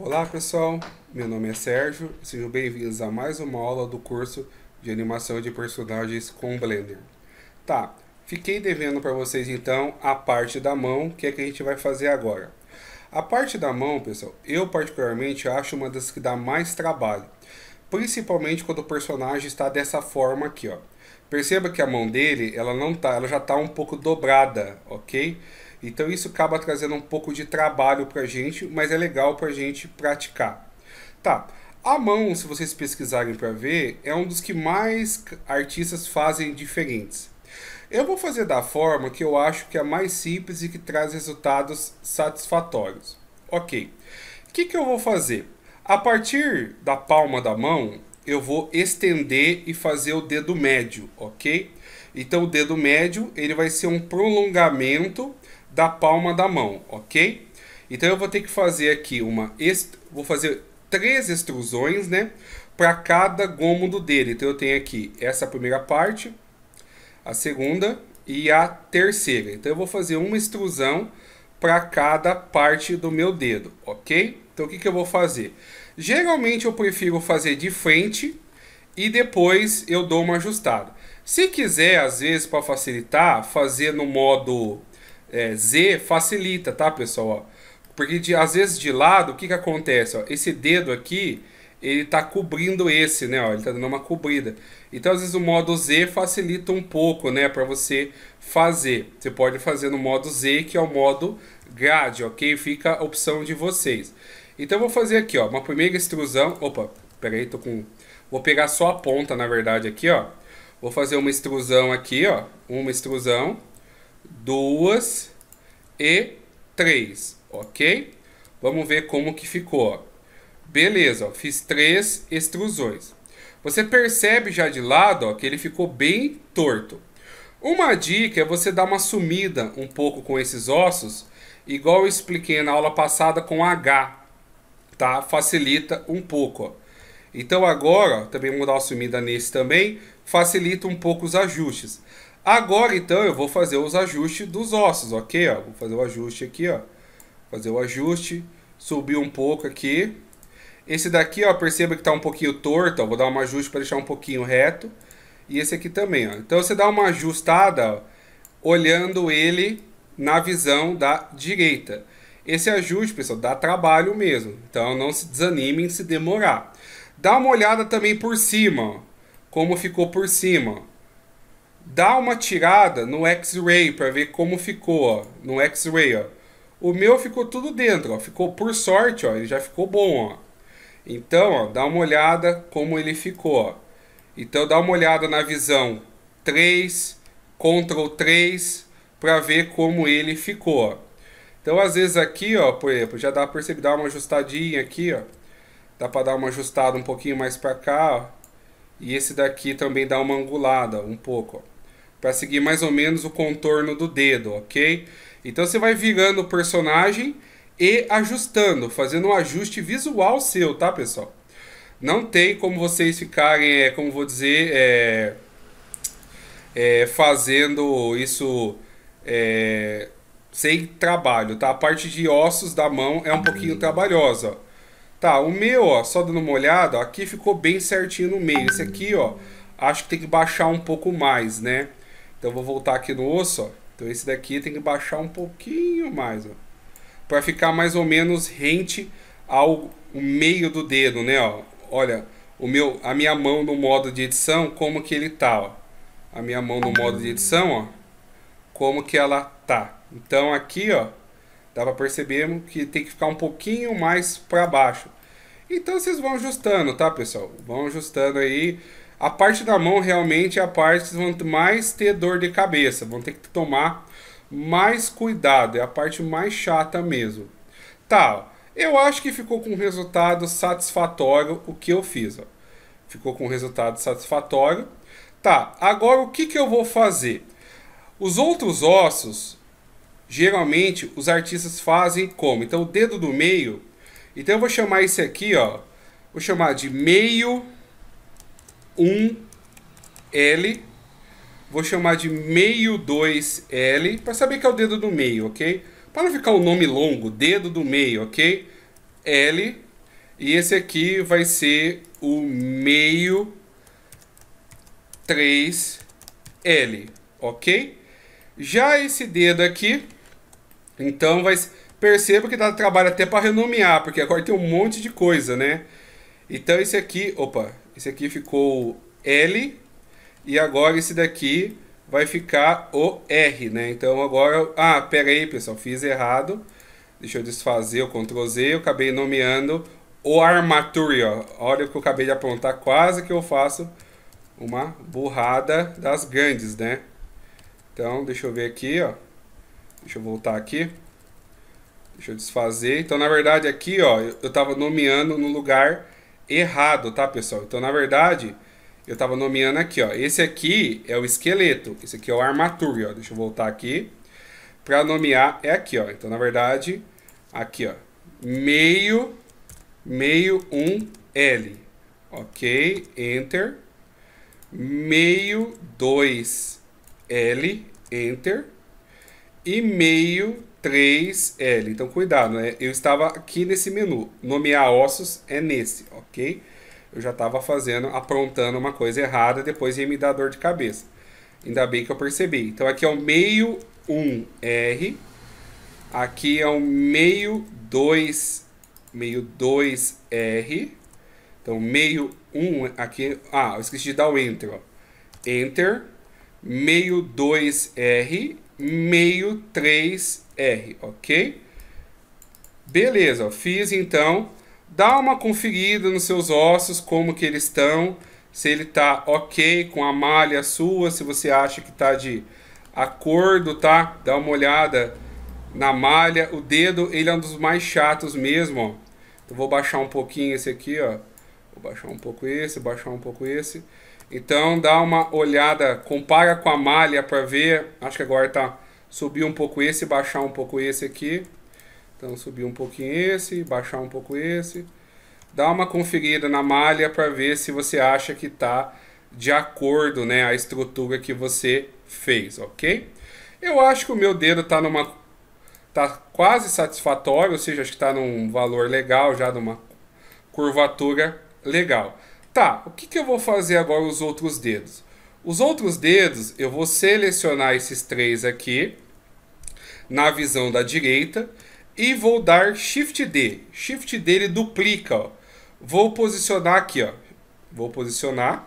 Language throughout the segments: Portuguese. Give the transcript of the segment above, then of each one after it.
Olá pessoal, meu nome é Sérgio, sejam bem-vindos a mais uma aula do curso de animação de personagens com Blender. Tá, fiquei devendo para vocês então a parte da mão, que é que a gente vai fazer agora. A parte da mão, pessoal, eu particularmente acho uma das que dá mais trabalho, principalmente quando o personagem está dessa forma aqui, ó. Perceba que a mão dele, ela não tá, ela já tá um pouco dobrada, ok? Então isso acaba trazendo um pouco de trabalho para a gente, mas é legal para a gente praticar. Tá. A mão, se vocês pesquisarem para ver, é um dos que mais artistas fazem diferentes. Eu vou fazer da forma que eu acho que é mais simples e que traz resultados satisfatórios. Ok. O que, que eu vou fazer? A partir da palma da mão, eu vou estender e fazer o dedo médio, ok? Então o dedo médio ele vai ser um prolongamento da palma da mão, ok? Então eu vou ter que fazer aqui uma, vou fazer três extrusões, né? Para cada cômodo dele. Então eu tenho aqui essa primeira parte, a segunda e a terceira. Então eu vou fazer uma extrusão para cada parte do meu dedo, ok? Então o que, que eu vou fazer? Geralmente eu prefiro fazer de frente e depois eu dou uma ajustada. Se quiser, às vezes, para facilitar, fazer no modo é, Z facilita, tá, pessoal? Ó. Porque de, às vezes de lado, o que, que acontece? Ó? Esse dedo aqui, ele está cobrindo esse, né? Ó, ele está dando uma cobrida. Então, às vezes, o modo Z facilita um pouco, né? Para você fazer. Você pode fazer no modo Z, que é o modo grade, ok? Fica a opção de vocês. Então, vou fazer aqui, ó. Uma primeira extrusão. Opa, peraí, tô com... Vou pegar só a ponta, na verdade, aqui, ó. Vou fazer uma extrusão aqui, ó. Uma extrusão duas e três, ok? Vamos ver como que ficou. Ó. Beleza, ó, fiz três extrusões. Você percebe já de lado ó, que ele ficou bem torto. Uma dica é você dar uma sumida um pouco com esses ossos, igual eu expliquei na aula passada com H, tá? Facilita um pouco. Ó. Então agora, ó, também vou dar uma sumida nesse também, facilita um pouco os ajustes. Agora, então, eu vou fazer os ajustes dos ossos, ok? Ó, vou fazer o ajuste aqui, ó. Fazer o ajuste, subir um pouco aqui. Esse daqui, ó, perceba que tá um pouquinho torto, ó. Vou dar um ajuste para deixar um pouquinho reto. E esse aqui também, ó. Então, você dá uma ajustada, ó, olhando ele na visão da direita. Esse ajuste, pessoal, dá trabalho mesmo. Então, não se desanimem se demorar. Dá uma olhada também por cima, ó. Como ficou por cima, ó dá uma tirada no X-ray para ver como ficou, ó, no X-ray, ó. O meu ficou tudo dentro, ó, ficou por sorte, ó, ele já ficou bom, ó. Então, ó, dá uma olhada como ele ficou, ó. Então dá uma olhada na visão 3, Ctrl 3 para ver como ele ficou, ó. Então, às vezes aqui, ó, por exemplo, já dá para perceber, dá uma ajustadinha aqui, ó. Dá para dar uma ajustada um pouquinho mais para cá, ó. E esse daqui também dá uma angulada um pouco, ó para seguir mais ou menos o contorno do dedo, ok? Então você vai virando o personagem e ajustando, fazendo um ajuste visual seu, tá, pessoal? Não tem como vocês ficarem, é, como vou dizer, é, é, fazendo isso é, sem trabalho, tá? A parte de ossos da mão é um pouquinho trabalhosa. Tá, o meu, ó, só dando uma olhada, ó, aqui ficou bem certinho no meio. Esse aqui, ó, acho que tem que baixar um pouco mais, né? Então eu vou voltar aqui no osso, ó. Então esse daqui tem que baixar um pouquinho mais, ó. Para ficar mais ou menos rente ao meio do dedo, né, ó. Olha, o meu, a minha mão no modo de edição, como que ele tá, ó. A minha mão no modo de edição, ó. Como que ela tá. Então aqui, ó, dá para perceber que tem que ficar um pouquinho mais para baixo. Então vocês vão ajustando, tá, pessoal? Vão ajustando aí. A parte da mão realmente é a parte que vão mais ter dor de cabeça, vão ter que tomar mais cuidado, é a parte mais chata mesmo. Tá, eu acho que ficou com um resultado satisfatório o que eu fiz. Ó. Ficou com um resultado satisfatório. Tá, agora o que, que eu vou fazer? Os outros ossos, geralmente os artistas fazem como? Então o dedo do meio, então eu vou chamar esse aqui, ó, vou chamar de meio 1 L. Vou chamar de meio 2 L, para saber que é o dedo do meio, ok? Para não ficar o um nome longo, dedo do meio, ok? L. E esse aqui vai ser o meio 3 L, ok? Já esse dedo aqui, então vai perceba que dá trabalho até para renomear, porque agora tem um monte de coisa, né? Então esse aqui, opa, esse aqui ficou L. E agora esse daqui vai ficar o R, né? Então agora... Ah, pera aí, pessoal. Fiz errado. Deixa eu desfazer o Ctrl Z. Eu acabei nomeando o Armature. Ó. Olha o que eu acabei de apontar. Quase que eu faço uma burrada das grandes, né? Então, deixa eu ver aqui, ó. Deixa eu voltar aqui. Deixa eu desfazer. Então, na verdade, aqui, ó, eu estava nomeando no lugar errado, tá, pessoal? Então, na verdade, eu estava nomeando aqui, ó. Esse aqui é o esqueleto, esse aqui é o armature, ó. Deixa eu voltar aqui. Para nomear é aqui, ó. Então, na verdade, aqui, ó. Meio, meio um L. Ok, Enter. Meio dois L, Enter. E meio 3L. Então, cuidado, né? Eu estava aqui nesse menu. Nomear ossos é nesse, ok? Eu já estava fazendo, aprontando uma coisa errada, depois ia me dar dor de cabeça. Ainda bem que eu percebi. Então, aqui é o meio 1R. Aqui é o meio 2, meio 2R. Então, meio 1, aqui... Ah, eu esqueci de dar o Enter, ó. Enter, meio 2R meio 3R, ok? Beleza, ó, fiz então. Dá uma conferida nos seus ossos, como que eles estão. Se ele tá ok com a malha sua, se você acha que tá de acordo, tá? Dá uma olhada na malha. O dedo, ele é um dos mais chatos mesmo, ó. Então vou baixar um pouquinho esse aqui, ó. Vou baixar um pouco esse, baixar um pouco esse. Então dá uma olhada, compara com a malha para ver. Acho que agora tá subir um pouco esse, baixar um pouco esse aqui. Então subir um pouquinho esse, baixar um pouco esse. Dá uma conferida na malha para ver se você acha que tá de acordo, né, a estrutura que você fez, OK? Eu acho que o meu dedo tá numa tá quase satisfatório, ou seja, acho que está num valor legal já de uma curvatura legal. Tá, o que, que eu vou fazer agora os outros dedos? Os outros dedos, eu vou selecionar esses três aqui na visão da direita e vou dar Shift D. Shift D ele duplica, ó. Vou posicionar aqui, ó. Vou posicionar.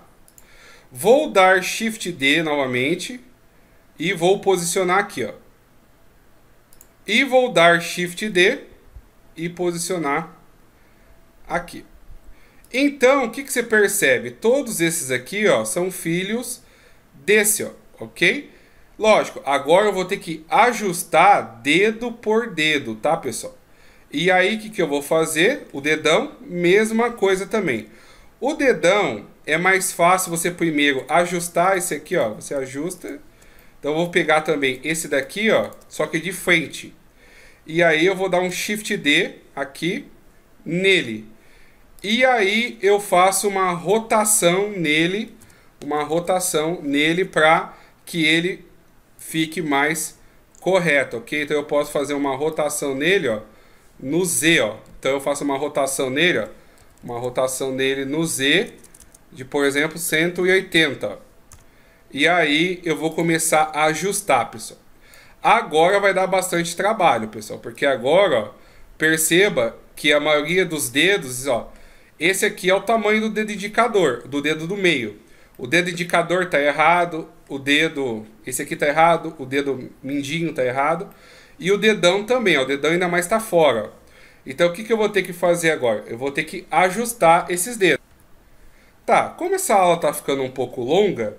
Vou dar Shift D novamente e vou posicionar aqui, ó. E vou dar Shift D e posicionar aqui. Então, o que, que você percebe? Todos esses aqui ó, são filhos desse, ó, ok? Lógico, agora eu vou ter que ajustar dedo por dedo, tá, pessoal? E aí, o que, que eu vou fazer? O dedão, mesma coisa também. O dedão é mais fácil você primeiro ajustar esse aqui, ó. Você ajusta. Então, eu vou pegar também esse daqui, ó. Só que de frente. E aí, eu vou dar um Shift D aqui nele. E aí eu faço uma rotação nele, uma rotação nele para que ele fique mais correto, ok? Então eu posso fazer uma rotação nele, ó, no Z, ó. Então eu faço uma rotação nele, ó, uma rotação nele no Z de, por exemplo, 180. Ó. E aí eu vou começar a ajustar, pessoal. Agora vai dar bastante trabalho, pessoal, porque agora, ó, perceba que a maioria dos dedos, ó, esse aqui é o tamanho do dedo indicador, do dedo do meio. O dedo indicador está errado, o dedo, esse aqui está errado, o dedo mindinho está errado e o dedão também, ó, o dedão ainda mais está fora. Ó. Então o que, que eu vou ter que fazer agora? Eu vou ter que ajustar esses dedos. Tá, como essa aula está ficando um pouco longa,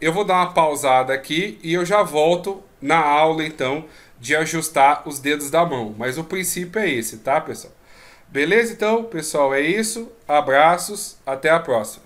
eu vou dar uma pausada aqui e eu já volto na aula então de ajustar os dedos da mão. Mas o princípio é esse, tá, pessoal? Beleza então, pessoal? É isso. Abraços, até a próxima.